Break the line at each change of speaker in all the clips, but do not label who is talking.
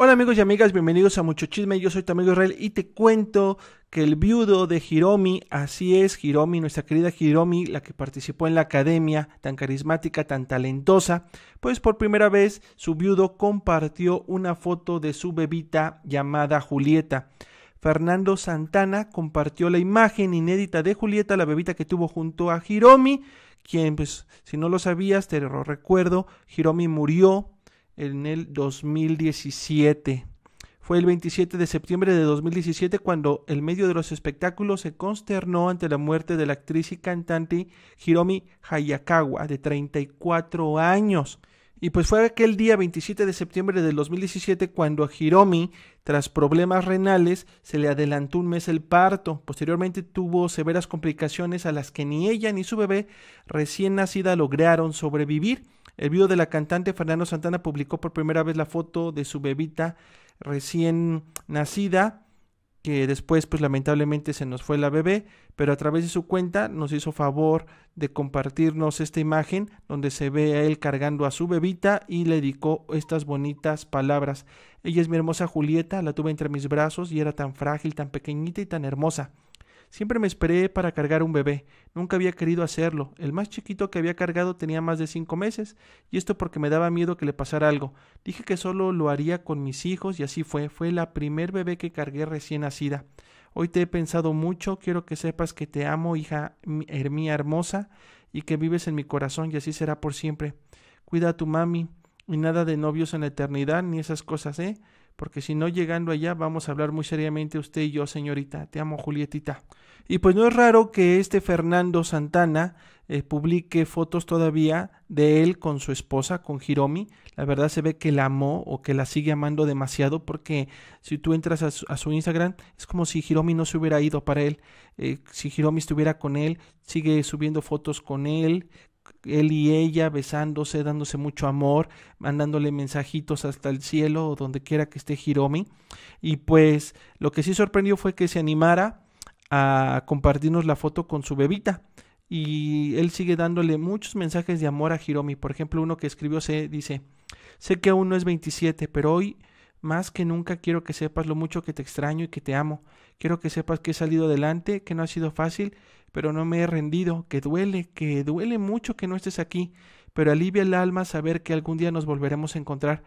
Hola amigos y amigas, bienvenidos a Mucho Chisme, yo soy tu amigo Israel y te cuento que el viudo de Hiromi, así es, Hiromi, nuestra querida Hiromi, la que participó en la academia, tan carismática, tan talentosa, pues por primera vez su viudo compartió una foto de su bebita llamada Julieta. Fernando Santana compartió la imagen inédita de Julieta, la bebita que tuvo junto a Hiromi, quien, pues, si no lo sabías, te lo recuerdo, Hiromi murió en el 2017. Fue el 27 de septiembre de 2017 cuando el medio de los espectáculos se consternó ante la muerte de la actriz y cantante Hiromi Hayakawa, de 34 años, y pues fue aquel día 27 de septiembre del 2017 cuando a Hiromi, tras problemas renales, se le adelantó un mes el parto. Posteriormente tuvo severas complicaciones a las que ni ella ni su bebé recién nacida lograron sobrevivir. El video de la cantante Fernando Santana publicó por primera vez la foto de su bebita recién nacida después pues lamentablemente se nos fue la bebé, pero a través de su cuenta nos hizo favor de compartirnos esta imagen donde se ve a él cargando a su bebita y le dedicó estas bonitas palabras. Ella es mi hermosa Julieta, la tuve entre mis brazos y era tan frágil, tan pequeñita y tan hermosa. Siempre me esperé para cargar un bebé. Nunca había querido hacerlo. El más chiquito que había cargado tenía más de cinco meses, y esto porque me daba miedo que le pasara algo. Dije que solo lo haría con mis hijos, y así fue. Fue la primer bebé que cargué recién nacida. Hoy te he pensado mucho, quiero que sepas que te amo, hija mía hermosa, y que vives en mi corazón, y así será por siempre. Cuida a tu mami, y nada de novios en la eternidad, ni esas cosas, ¿eh? porque si no llegando allá vamos a hablar muy seriamente usted y yo, señorita. Te amo, Julietita. Y pues no es raro que este Fernando Santana eh, publique fotos todavía de él con su esposa, con Hiromi. La verdad se ve que la amó o que la sigue amando demasiado porque si tú entras a su, Instagram es como si Hiromi no se hubiera ido para él. Eh, si Hiromi estuviera con él, sigue subiendo fotos con él, él y ella besándose, dándose mucho amor, mandándole mensajitos hasta el cielo o donde quiera que esté Hiromi. Y pues lo que sí sorprendió fue que se animara a compartirnos la foto con su bebita. Y él sigue dándole muchos mensajes de amor a Hiromi. Por ejemplo, uno que escribió se dice, sé que aún no es 27, pero hoy más que nunca quiero que sepas lo mucho que te extraño y que te amo. Quiero que sepas que he salido adelante, que no ha sido fácil pero no me he rendido, que duele, que duele mucho que no estés aquí, pero alivia el alma saber que algún día nos volveremos a encontrar.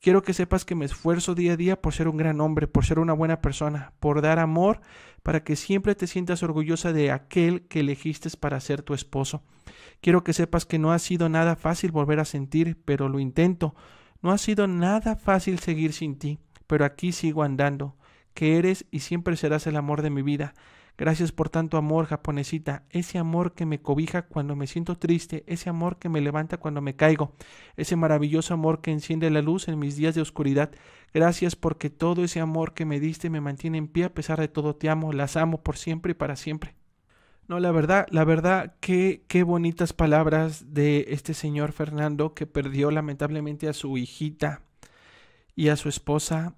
Quiero que sepas que me esfuerzo día a día por ser un gran hombre, por ser una buena persona, por dar amor, para que siempre te sientas orgullosa de aquel que elegiste para ser tu esposo. Quiero que sepas que no ha sido nada fácil volver a sentir, pero lo intento. No ha sido nada fácil seguir sin ti, pero aquí sigo andando, que eres y siempre serás el amor de mi vida. Gracias por tanto amor, japonesita, ese amor que me cobija cuando me siento triste, ese amor que me levanta cuando me caigo, ese maravilloso amor que enciende la luz en mis días de oscuridad. Gracias porque todo ese amor que me diste me mantiene en pie a pesar de todo. Te amo, las amo por siempre y para siempre. No, la verdad, la verdad, qué, qué bonitas palabras de este señor Fernando que perdió lamentablemente a su hijita y a su esposa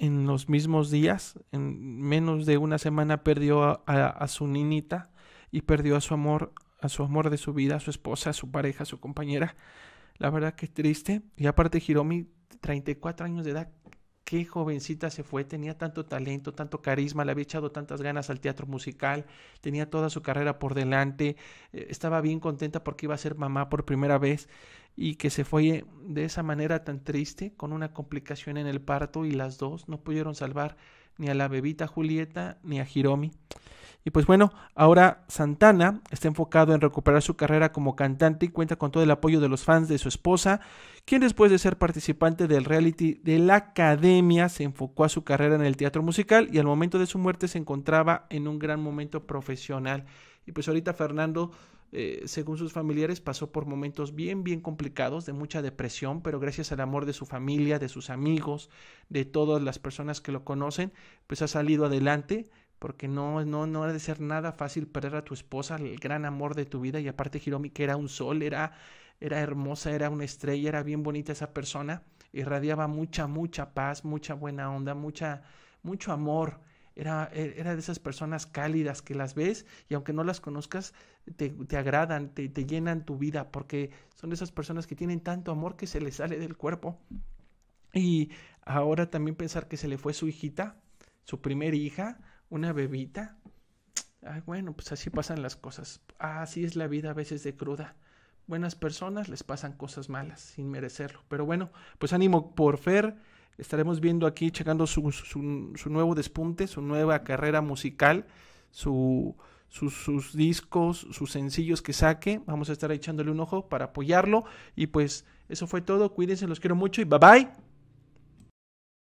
en los mismos días, en menos de una semana, perdió a, su ninita y perdió a su amor, a su amor de su vida, a su esposa, a su pareja, a su compañera. La verdad que triste. Y aparte Hiromi, 34 años de edad, qué jovencita se fue, tenía tanto talento, tanto carisma, le había echado tantas ganas al teatro musical, tenía toda su carrera por delante, eh, estaba bien contenta porque iba a ser mamá por primera vez y que se fue de esa manera tan triste, con una complicación en el parto y las dos no pudieron salvar ni a la bebita Julieta ni a Hiromi. Y pues bueno, ahora Santana está enfocado en recuperar su carrera como cantante y cuenta con todo el apoyo de los fans de su esposa, quien después de ser participante del reality de la academia se enfocó a su carrera en el teatro musical y al momento de su muerte se encontraba en un gran momento profesional. Y pues ahorita Fernando eh, según sus familiares, pasó por momentos bien, bien complicados, de mucha depresión, pero gracias al amor de su familia, de sus amigos, de todas las personas que lo conocen, pues ha salido adelante porque no, no, no ha de ser nada fácil perder a tu esposa, el gran amor de tu vida, y aparte Hiromi, que era un sol, era, era hermosa, era una estrella, era bien bonita esa persona, irradiaba mucha, mucha paz, mucha buena onda, mucha, mucho amor. Era, e-, era de esas personas cálidas que las ves y aunque no las conozcas, te, agradan, te, te llenan tu vida, porque son de esas personas que tienen tanto amor que se les sale del cuerpo. Y ahora también pensar que se le fue su hijita, su primer hija, una bebita. bueno, pues así pasan las cosas. Así es la vida a veces de cruda. Buenas personas les pasan cosas malas sin merecerlo. Pero bueno, pues ánimo por Fer. Estaremos viendo aquí, checando su, su, nuevo despunte, su nueva carrera musical, sus, discos, sus sencillos que saque. Vamos a estar echándole un ojo para apoyarlo. Y pues eso fue todo. Cuídense, los quiero mucho y bye bye.